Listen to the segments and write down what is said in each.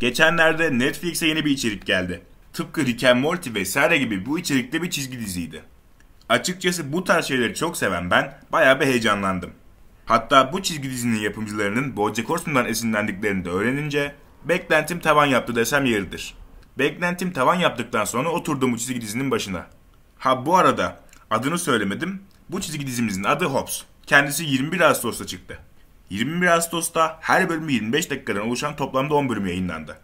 Geçenlerde Netflix'e yeni bir içerik geldi. Tıpkı Rick and Morty vesaire gibi bu içerikte bir çizgi diziydi. Açıkçası bu tarz şeyleri çok seven ben bayağı bir heyecanlandım. Hatta bu çizgi dizinin yapımcılarının Bojack Horseman'dan esinlendiklerini de öğrenince beklentim tavan yaptı desem yeridir. Beklentim tavan yaptıktan sonra oturdum bu çizgi dizinin başına. Ha bu arada adını söylemedim. Bu çizgi dizimizin adı Hobbs. Kendisi 21 Ağustos'ta çıktı. 21 Ağustos'ta her bölümü 25 dakikadan oluşan toplamda 10 bölüm yayınlandı.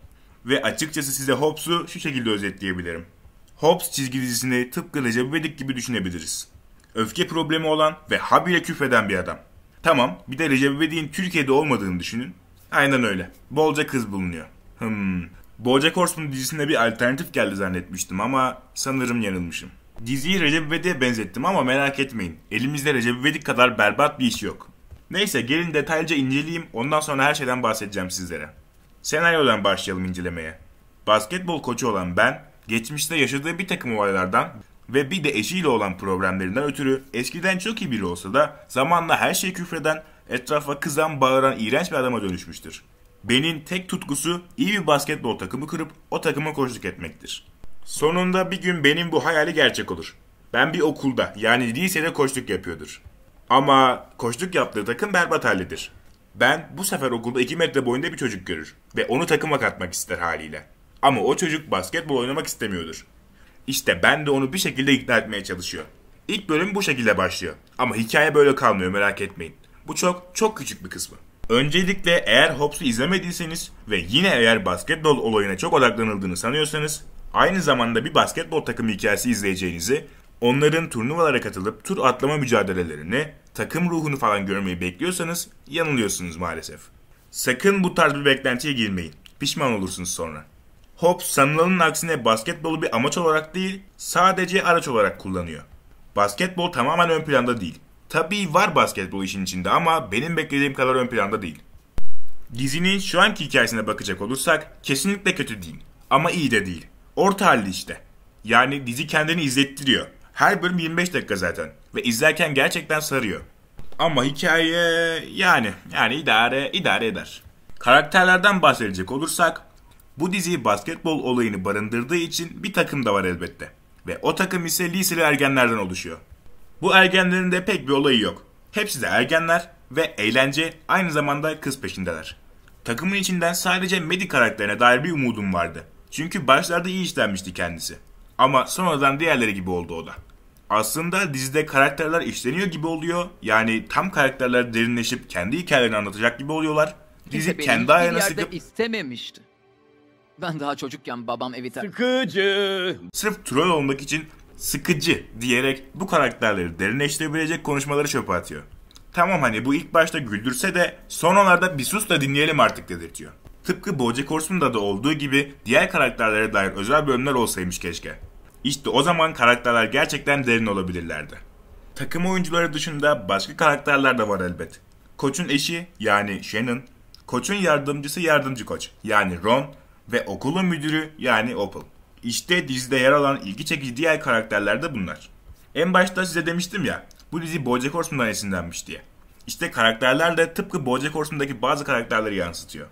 Ve açıkçası size Hobbes'u şu şekilde özetleyebilirim. Hobbes çizgi dizisini tıpkı Recep İvedik gibi düşünebiliriz. Öfke problemi olan ve habire küfreden bir adam. Tamam bir de Recep İvedik'in Türkiye'de olmadığını düşünün. Aynen öyle. Bolca kız bulunuyor. Hmm. Bolca Horseman dizisinde bir alternatif geldi zannetmiştim ama sanırım yanılmışım. Diziyi Recep İvedik'e benzettim ama merak etmeyin. Elimizde Recep İvedik kadar berbat bir iş yok. Neyse gelin detaylıca inceleyeyim ondan sonra her şeyden bahsedeceğim sizlere. Senaryodan başlayalım incelemeye. Basketbol koçu olan ben, geçmişte yaşadığı bir takım olaylardan ve bir de eşiyle olan problemlerinden ötürü eskiden çok iyi biri olsa da zamanla her şeyi küfreden, etrafa kızan, bağıran iğrenç bir adama dönüşmüştür. Benim tek tutkusu iyi bir basketbol takımı kırıp o takıma koçluk etmektir. Sonunda bir gün benim bu hayali gerçek olur. Ben bir okulda yani lisede koçluk yapıyordur. Ama koştuk yaptığı takım berbat haldedir. Ben bu sefer okulda 2 metre boyunda bir çocuk görür ve onu takıma katmak ister haliyle. Ama o çocuk basketbol oynamak istemiyordur. İşte ben de onu bir şekilde ikna etmeye çalışıyor. İlk bölüm bu şekilde başlıyor. Ama hikaye böyle kalmıyor merak etmeyin. Bu çok çok küçük bir kısmı. Öncelikle eğer Hobbs'u izlemediyseniz ve yine eğer basketbol olayına çok odaklanıldığını sanıyorsanız aynı zamanda bir basketbol takımı hikayesi izleyeceğinizi onların turnuvalara katılıp tur atlama mücadelelerini, takım ruhunu falan görmeyi bekliyorsanız yanılıyorsunuz maalesef. Sakın bu tarz bir beklentiye girmeyin. Pişman olursunuz sonra. Hop sanılanın aksine basketbolu bir amaç olarak değil, sadece araç olarak kullanıyor. Basketbol tamamen ön planda değil. Tabii var basketbol işin içinde ama benim beklediğim kadar ön planda değil. Dizinin şu anki hikayesine bakacak olursak kesinlikle kötü değil. Ama iyi de değil. Orta halli işte. Yani dizi kendini izlettiriyor. Her bölüm 25 dakika zaten ve izlerken gerçekten sarıyor. Ama hikaye yani yani idare idare eder. Karakterlerden bahsedecek olursak bu dizi basketbol olayını barındırdığı için bir takım da var elbette. Ve o takım ise liseli ergenlerden oluşuyor. Bu ergenlerin de pek bir olayı yok. Hepsi de ergenler ve eğlence aynı zamanda kız peşindeler. Takımın içinden sadece Medi karakterine dair bir umudum vardı. Çünkü başlarda iyi işlenmişti kendisi. Ama sonradan diğerleri gibi oldu o da aslında dizide karakterler işleniyor gibi oluyor. Yani tam karakterler derinleşip kendi hikayelerini anlatacak gibi oluyorlar. Dizi Kimse kendi ayağına sıkıp... istememişti. Ben daha çocukken babam evi terk... Sıkıcı! Sırf troll olmak için sıkıcı diyerek bu karakterleri derinleştirebilecek konuşmaları çöpe atıyor. Tamam hani bu ilk başta güldürse de sonralarda bir sus da dinleyelim artık dedirtiyor. Tıpkı Bojack Horseman'da da olduğu gibi diğer karakterlere dair özel bölümler olsaymış keşke. İşte o zaman karakterler gerçekten derin olabilirlerdi. Takım oyuncuları dışında başka karakterler de var elbet. Koç'un eşi yani Shannon, Koç'un yardımcısı yardımcı koç yani Ron ve okulun müdürü yani Opal. İşte dizide yer alan ilgi çekici diğer karakterler de bunlar. En başta size demiştim ya bu dizi Bojack Horseman'dan esinlenmiş diye. İşte karakterler de tıpkı Bojack Horseman'daki bazı karakterleri yansıtıyor.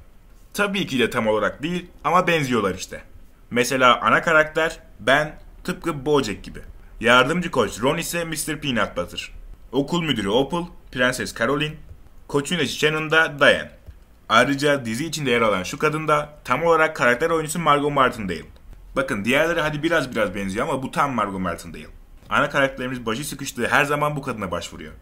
Tabii ki de tam olarak değil ama benziyorlar işte. Mesela ana karakter ben Tıpkı Bojack gibi. Yardımcı koç Ron ise Mr. Peanut Butter. Okul müdürü Opal, Prenses Caroline, koçun eşi Shannon da Diane. Ayrıca dizi içinde yer alan şu kadın da tam olarak karakter oyuncusu Margot Martin değil. Bakın diğerleri hadi biraz biraz benziyor ama bu tam Margot Martin değil. Ana karakterimiz başı sıkıştığı her zaman bu kadına başvuruyor.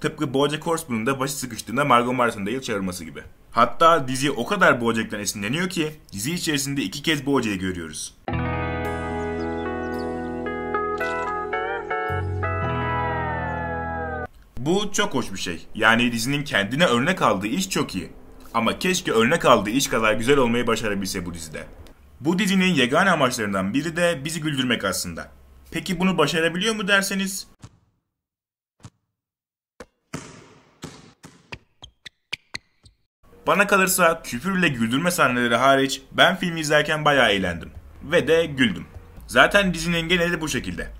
Tıpkı Bojack Horseman'ın da başı sıkıştığında Margot Martin değil çağırması gibi. Hatta dizi o kadar Bojack'tan esinleniyor ki dizi içerisinde iki kez Bojack'i görüyoruz. Bu çok hoş bir şey. Yani dizinin kendine örnek aldığı iş çok iyi. Ama keşke örnek aldığı iş kadar güzel olmayı başarabilse bu dizide. Bu dizinin yegane amaçlarından biri de bizi güldürmek aslında. Peki bunu başarabiliyor mu derseniz? Bana kalırsa küfürle güldürme sahneleri hariç ben filmi izlerken bayağı eğlendim. Ve de güldüm. Zaten dizinin geneli bu şekilde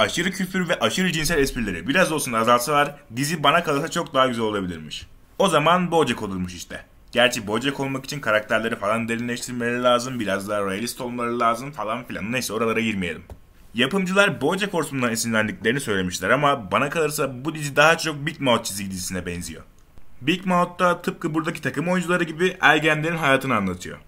aşırı küfür ve aşırı cinsel esprileri biraz olsun azaltsalar dizi bana kalırsa çok daha güzel olabilirmiş. O zaman Bojack olurmuş işte. Gerçi Bojack olmak için karakterleri falan derinleştirmeleri lazım, biraz daha realist olmaları lazım falan filan. Neyse oralara girmeyelim. Yapımcılar Bojack Horseman'dan esinlendiklerini söylemişler ama bana kalırsa bu dizi daha çok Big Mouth çizgi dizisine benziyor. Big da tıpkı buradaki takım oyuncuları gibi ergenlerin hayatını anlatıyor.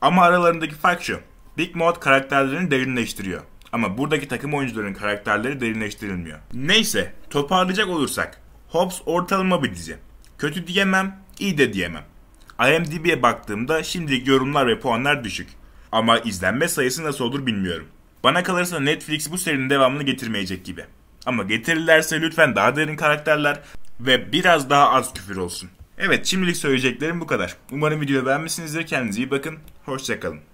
Ama aralarındaki fark şu. Big Mouth karakterlerini derinleştiriyor. Ama buradaki takım oyuncuların karakterleri derinleştirilmiyor. Neyse toparlayacak olursak Hobbs ortalama bir dizi. Kötü diyemem, iyi de diyemem. IMDb'ye baktığımda şimdilik yorumlar ve puanlar düşük. Ama izlenme sayısı nasıl olur bilmiyorum. Bana kalırsa Netflix bu serinin devamını getirmeyecek gibi. Ama getirirlerse lütfen daha derin karakterler ve biraz daha az küfür olsun. Evet şimdilik söyleyeceklerim bu kadar. Umarım videoyu beğenmişsinizdir. Kendinize iyi bakın. Hoşçakalın.